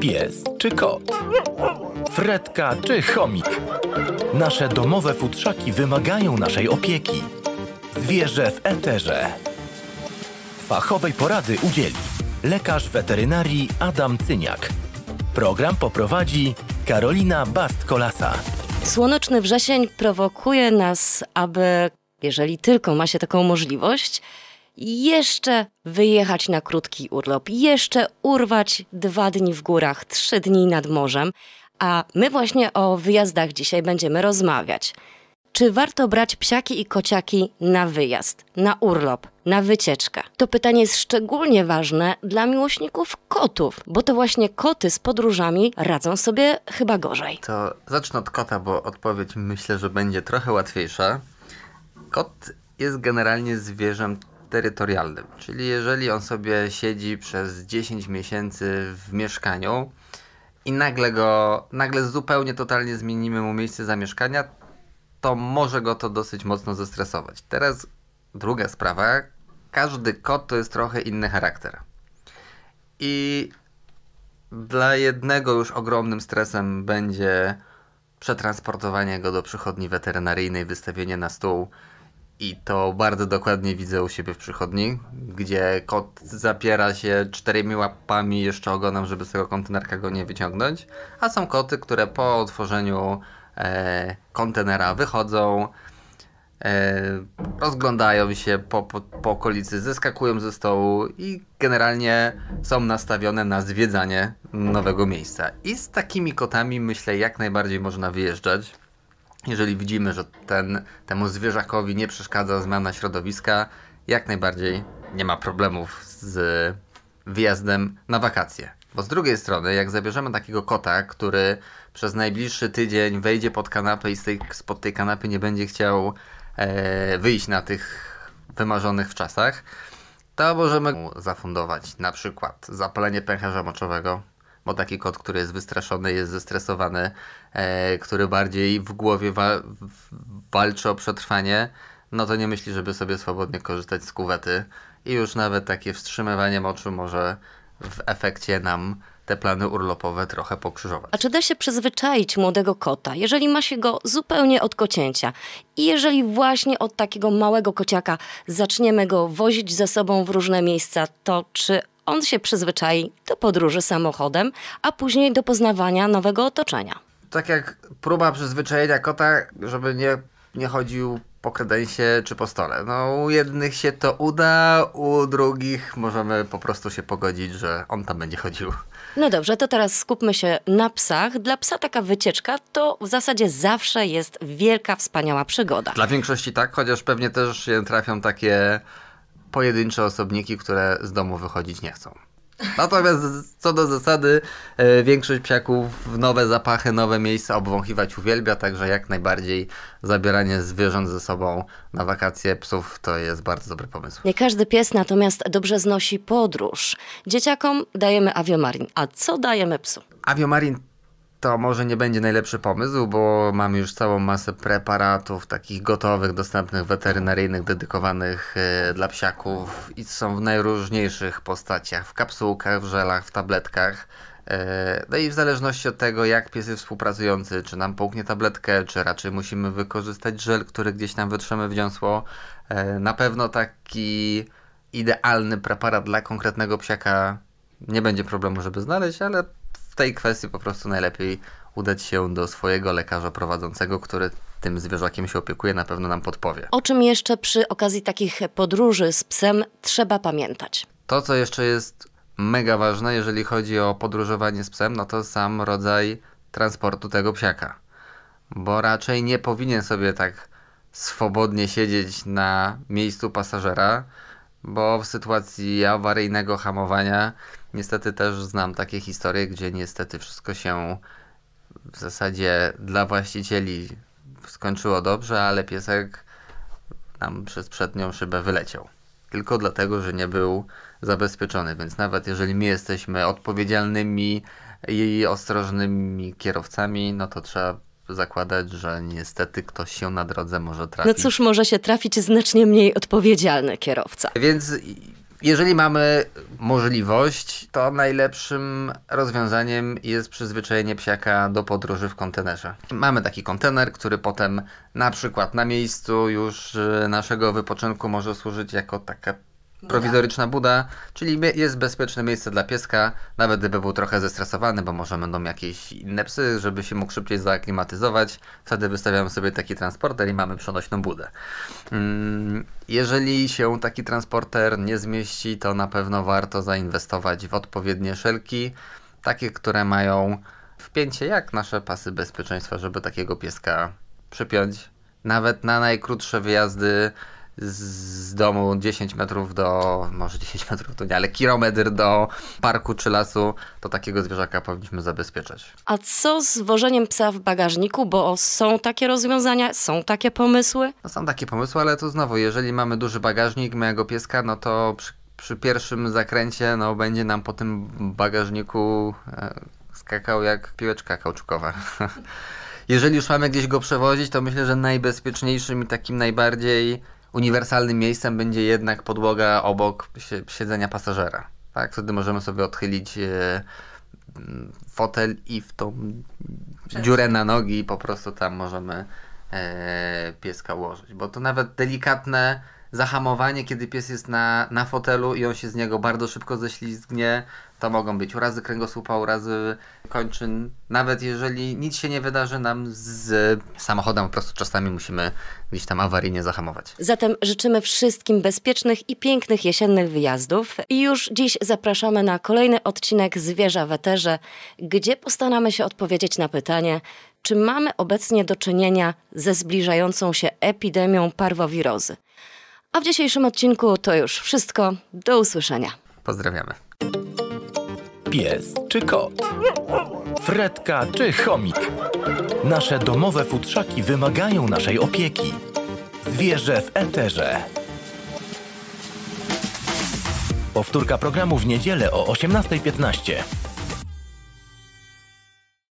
Pies czy kot? Fredka czy chomik? Nasze domowe futrzaki wymagają naszej opieki. Zwierzę w eterze. Fachowej porady udzieli lekarz weterynarii Adam Cyniak. Program poprowadzi Karolina Bast-Kolasa. Słoneczny wrzesień prowokuje nas, aby, jeżeli tylko ma się taką możliwość, jeszcze wyjechać na krótki urlop, jeszcze urwać dwa dni w górach, trzy dni nad morzem, a my właśnie o wyjazdach dzisiaj będziemy rozmawiać. Czy warto brać psiaki i kociaki na wyjazd, na urlop, na wycieczkę? To pytanie jest szczególnie ważne dla miłośników kotów, bo to właśnie koty z podróżami radzą sobie chyba gorzej. To zacznę od kota, bo odpowiedź myślę, że będzie trochę łatwiejsza. Kot jest generalnie zwierzęm terytorialnym. Czyli jeżeli on sobie siedzi przez 10 miesięcy w mieszkaniu i nagle go, nagle zupełnie totalnie zmienimy mu miejsce zamieszkania, to może go to dosyć mocno zestresować. Teraz druga sprawa. Każdy kot to jest trochę inny charakter. I dla jednego już ogromnym stresem będzie przetransportowanie go do przychodni weterynaryjnej, wystawienie na stół, i to bardzo dokładnie widzę u siebie w przychodni, gdzie kot zapiera się czteremi łapami jeszcze ogonem, żeby z tego kontenerka go nie wyciągnąć. A są koty, które po otworzeniu e, kontenera wychodzą, e, rozglądają się po, po, po okolicy, zeskakują ze stołu i generalnie są nastawione na zwiedzanie nowego miejsca. I z takimi kotami myślę jak najbardziej można wyjeżdżać jeżeli widzimy, że ten, temu zwierzakowi nie przeszkadza zmiana środowiska, jak najbardziej nie ma problemów z wyjazdem na wakacje. Bo z drugiej strony, jak zabierzemy takiego kota, który przez najbliższy tydzień wejdzie pod kanapę i z tej, spod tej kanapy nie będzie chciał e, wyjść na tych wymarzonych w czasach, to możemy zafundować na przykład zapalenie pęcherza moczowego, bo taki kot, który jest wystraszony, jest zestresowany, e, który bardziej w głowie wa- walczy o przetrwanie, no to nie myśli, żeby sobie swobodnie korzystać z kuwety. I już nawet takie wstrzymywanie moczu może w efekcie nam te plany urlopowe trochę pokrzyżować. A czy da się przyzwyczaić młodego kota, jeżeli ma się go zupełnie od kocięcia? I jeżeli właśnie od takiego małego kociaka zaczniemy go wozić ze sobą w różne miejsca, to czy on się przyzwyczai do podróży samochodem, a później do poznawania nowego otoczenia. Tak jak próba przyzwyczajenia kota, żeby nie, nie chodził po kredensie czy po stole. No, u jednych się to uda, u drugich możemy po prostu się pogodzić, że on tam będzie chodził. No dobrze, to teraz skupmy się na psach. Dla psa taka wycieczka to w zasadzie zawsze jest wielka, wspaniała przygoda. Dla większości tak, chociaż pewnie też trafią takie pojedyncze osobniki, które z domu wychodzić nie chcą. Natomiast co do zasady, e, większość psiaków nowe zapachy, nowe miejsca obwąchiwać uwielbia, także jak najbardziej zabieranie zwierząt ze sobą na wakacje psów to jest bardzo dobry pomysł. Nie każdy pies natomiast dobrze znosi podróż. Dzieciakom dajemy aviomarin, a co dajemy psu? Aviomarin to może nie będzie najlepszy pomysł, bo mamy już całą masę preparatów takich gotowych, dostępnych, weterynaryjnych, dedykowanych e, dla psiaków i są w najróżniejszych postaciach, w kapsułkach, w żelach, w tabletkach. E, no i w zależności od tego, jak pies jest współpracujący, czy nam połknie tabletkę, czy raczej musimy wykorzystać żel, który gdzieś tam wytrzemy w dziąsło, e, na pewno taki idealny preparat dla konkretnego psiaka nie będzie problemu, żeby znaleźć, ale w tej kwestii po prostu najlepiej udać się do swojego lekarza prowadzącego, który tym zwierzakiem się opiekuje, na pewno nam podpowie. O czym jeszcze przy okazji takich podróży z psem trzeba pamiętać? To, co jeszcze jest mega ważne, jeżeli chodzi o podróżowanie z psem, no to sam rodzaj transportu tego psiaka. Bo raczej nie powinien sobie tak swobodnie siedzieć na miejscu pasażera, bo w sytuacji awaryjnego hamowania Niestety też znam takie historie, gdzie niestety wszystko się w zasadzie dla właścicieli skończyło dobrze, ale piesek nam przez przednią szybę wyleciał. Tylko dlatego, że nie był zabezpieczony, więc nawet jeżeli my jesteśmy odpowiedzialnymi i ostrożnymi kierowcami, no to trzeba zakładać, że niestety ktoś się na drodze może trafić. No cóż, może się trafić znacznie mniej odpowiedzialny kierowca. Więc jeżeli mamy możliwość, to najlepszym rozwiązaniem jest przyzwyczajenie psiaka do podróży w kontenerze. Mamy taki kontener, który potem na przykład na miejscu już y, naszego wypoczynku może służyć jako taka Prowizoryczna Buda, czyli jest bezpieczne miejsce dla pieska, nawet gdyby był trochę zestresowany, bo może będą jakieś inne psy, żeby się mógł szybciej zaaklimatyzować. Wtedy wystawiamy sobie taki transporter i mamy przenośną budę. Mm, jeżeli się taki transporter nie zmieści, to na pewno warto zainwestować w odpowiednie szelki, takie, które mają wpięcie jak nasze pasy bezpieczeństwa, żeby takiego pieska przypiąć. Nawet na najkrótsze wyjazdy z domu 10 metrów do, może 10 metrów to nie, ale kilometr do parku czy lasu, to takiego zwierzaka powinniśmy zabezpieczać. A co z wożeniem psa w bagażniku? Bo są takie rozwiązania, są takie pomysły? No są takie pomysły, ale to znowu, jeżeli mamy duży bagażnik mojego pieska, no to przy, przy pierwszym zakręcie no, będzie nam po tym bagażniku e, skakał jak piłeczka kauczukowa jeżeli już mamy gdzieś go przewozić, to myślę, że najbezpieczniejszym i takim najbardziej uniwersalnym miejscem będzie jednak podłoga obok siedzenia pasażera. Tak, wtedy możemy sobie odchylić e, fotel i w tą Przecież. dziurę na nogi po prostu tam możemy e, pieska ułożyć. Bo to nawet delikatne zahamowanie, kiedy pies jest na, na fotelu i on się z niego bardzo szybko ześlizgnie. To mogą być urazy kręgosłupa, urazy kończyn. Nawet jeżeli nic się nie wydarzy nam z samochodem, po prostu czasami musimy gdzieś tam awaryjnie zahamować. Zatem życzymy wszystkim bezpiecznych i pięknych jesiennych wyjazdów. I już dziś zapraszamy na kolejny odcinek Zwierza Weterze, gdzie postaramy się odpowiedzieć na pytanie, czy mamy obecnie do czynienia ze zbliżającą się epidemią parwowirozy. A w dzisiejszym odcinku to już wszystko. Do usłyszenia. Pozdrawiamy. Pies czy kot? Fredka czy chomik? Nasze domowe futrzaki wymagają naszej opieki. Zwierzę w eterze. Powtórka programu w niedzielę o 18.15.